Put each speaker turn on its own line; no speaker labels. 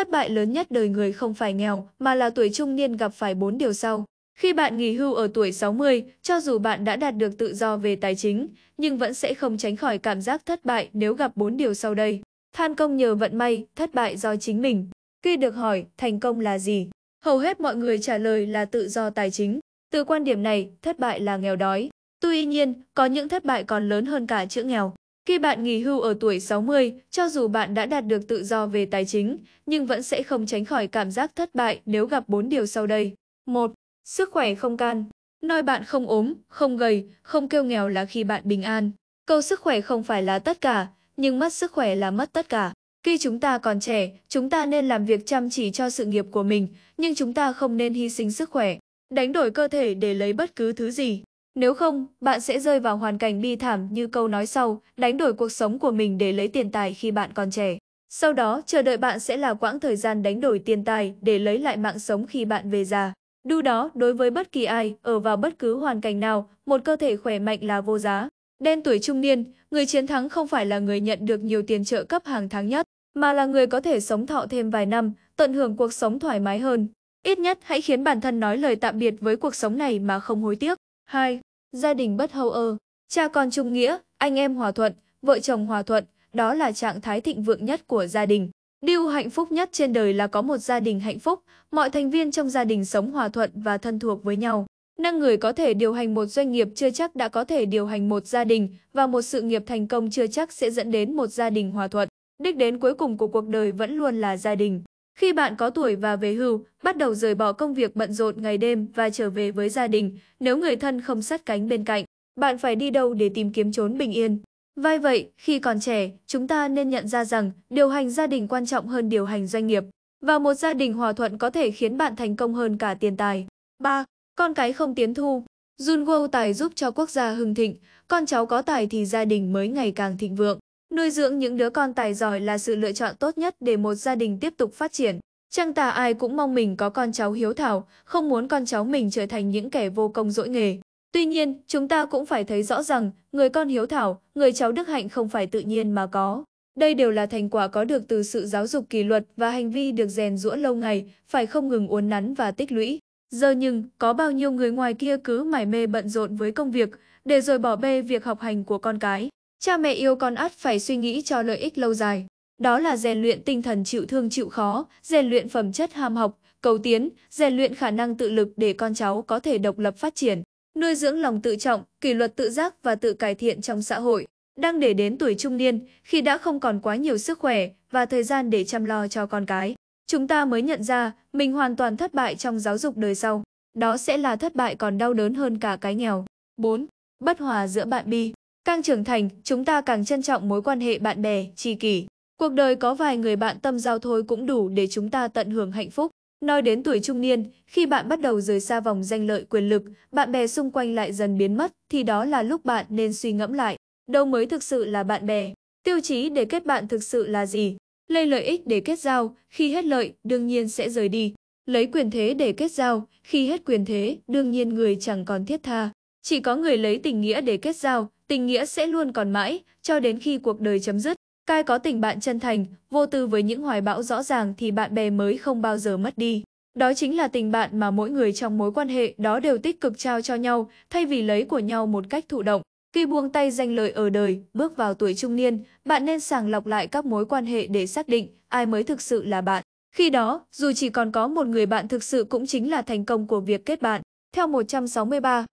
Thất bại lớn nhất đời người không phải nghèo, mà là tuổi trung niên gặp phải bốn điều sau. Khi bạn nghỉ hưu ở tuổi 60, cho dù bạn đã đạt được tự do về tài chính, nhưng vẫn sẽ không tránh khỏi cảm giác thất bại nếu gặp bốn điều sau đây. Than công nhờ vận may, thất bại do chính mình. Khi được hỏi thành công là gì, hầu hết mọi người trả lời là tự do tài chính. Từ quan điểm này, thất bại là nghèo đói. Tuy nhiên, có những thất bại còn lớn hơn cả chữ nghèo. Khi bạn nghỉ hưu ở tuổi 60, cho dù bạn đã đạt được tự do về tài chính, nhưng vẫn sẽ không tránh khỏi cảm giác thất bại nếu gặp 4 điều sau đây. 1. Sức khỏe không can. Nói bạn không ốm, không gầy, không kêu nghèo là khi bạn bình an. Câu sức khỏe không phải là tất cả, nhưng mất sức khỏe là mất tất cả. Khi chúng ta còn trẻ, chúng ta nên làm việc chăm chỉ cho sự nghiệp của mình, nhưng chúng ta không nên hy sinh sức khỏe, đánh đổi cơ thể để lấy bất cứ thứ gì. Nếu không, bạn sẽ rơi vào hoàn cảnh bi thảm như câu nói sau, đánh đổi cuộc sống của mình để lấy tiền tài khi bạn còn trẻ. Sau đó, chờ đợi bạn sẽ là quãng thời gian đánh đổi tiền tài để lấy lại mạng sống khi bạn về già. Đu đó, đối với bất kỳ ai, ở vào bất cứ hoàn cảnh nào, một cơ thể khỏe mạnh là vô giá. Đen tuổi trung niên, người chiến thắng không phải là người nhận được nhiều tiền trợ cấp hàng tháng nhất, mà là người có thể sống thọ thêm vài năm, tận hưởng cuộc sống thoải mái hơn. Ít nhất hãy khiến bản thân nói lời tạm biệt với cuộc sống này mà không hối tiếc. 2 gia đình bất hâu ơ, cha con trung nghĩa, anh em hòa thuận, vợ chồng hòa thuận, đó là trạng thái thịnh vượng nhất của gia đình. Điều hạnh phúc nhất trên đời là có một gia đình hạnh phúc, mọi thành viên trong gia đình sống hòa thuận và thân thuộc với nhau. Năng người có thể điều hành một doanh nghiệp chưa chắc đã có thể điều hành một gia đình và một sự nghiệp thành công chưa chắc sẽ dẫn đến một gia đình hòa thuận. Đích đến cuối cùng của cuộc đời vẫn luôn là gia đình. Khi bạn có tuổi và về hưu, bắt đầu rời bỏ công việc bận rộn ngày đêm và trở về với gia đình, nếu người thân không sát cánh bên cạnh, bạn phải đi đâu để tìm kiếm chốn bình yên. Vai vậy, khi còn trẻ, chúng ta nên nhận ra rằng điều hành gia đình quan trọng hơn điều hành doanh nghiệp, và một gia đình hòa thuận có thể khiến bạn thành công hơn cả tiền tài. 3. Con cái không tiến thu Junwo tài giúp cho quốc gia hưng thịnh, con cháu có tài thì gia đình mới ngày càng thịnh vượng. Nuôi dưỡng những đứa con tài giỏi là sự lựa chọn tốt nhất để một gia đình tiếp tục phát triển. Chẳng tà ai cũng mong mình có con cháu hiếu thảo, không muốn con cháu mình trở thành những kẻ vô công dỗi nghề. Tuy nhiên, chúng ta cũng phải thấy rõ rằng, người con hiếu thảo, người cháu đức hạnh không phải tự nhiên mà có. Đây đều là thành quả có được từ sự giáo dục kỷ luật và hành vi được rèn rũa lâu ngày, phải không ngừng uốn nắn và tích lũy. Giờ nhưng, có bao nhiêu người ngoài kia cứ mải mê bận rộn với công việc, để rồi bỏ bê việc học hành của con cái. Cha mẹ yêu con ắt phải suy nghĩ cho lợi ích lâu dài. Đó là rèn luyện tinh thần chịu thương chịu khó, rèn luyện phẩm chất ham học, cầu tiến, rèn luyện khả năng tự lực để con cháu có thể độc lập phát triển, nuôi dưỡng lòng tự trọng, kỷ luật tự giác và tự cải thiện trong xã hội. Đang để đến tuổi trung niên, khi đã không còn quá nhiều sức khỏe và thời gian để chăm lo cho con cái, chúng ta mới nhận ra mình hoàn toàn thất bại trong giáo dục đời sau. Đó sẽ là thất bại còn đau đớn hơn cả cái nghèo. 4. Bất hòa giữa bạn bi Càng trưởng thành, chúng ta càng trân trọng mối quan hệ bạn bè, tri kỷ. Cuộc đời có vài người bạn tâm giao thôi cũng đủ để chúng ta tận hưởng hạnh phúc. Nói đến tuổi trung niên, khi bạn bắt đầu rời xa vòng danh lợi quyền lực, bạn bè xung quanh lại dần biến mất, thì đó là lúc bạn nên suy ngẫm lại. Đâu mới thực sự là bạn bè? Tiêu chí để kết bạn thực sự là gì? Lấy lợi ích để kết giao, khi hết lợi, đương nhiên sẽ rời đi. Lấy quyền thế để kết giao, khi hết quyền thế, đương nhiên người chẳng còn thiết tha. Chỉ có người lấy tình nghĩa để kết giao, tình nghĩa sẽ luôn còn mãi, cho đến khi cuộc đời chấm dứt. Cai có tình bạn chân thành, vô tư với những hoài bão rõ ràng thì bạn bè mới không bao giờ mất đi. Đó chính là tình bạn mà mỗi người trong mối quan hệ đó đều tích cực trao cho nhau, thay vì lấy của nhau một cách thụ động. Khi buông tay danh lợi ở đời, bước vào tuổi trung niên, bạn nên sàng lọc lại các mối quan hệ để xác định ai mới thực sự là bạn. Khi đó, dù chỉ còn có một người bạn thực sự cũng chính là thành công của việc kết bạn. Theo 163,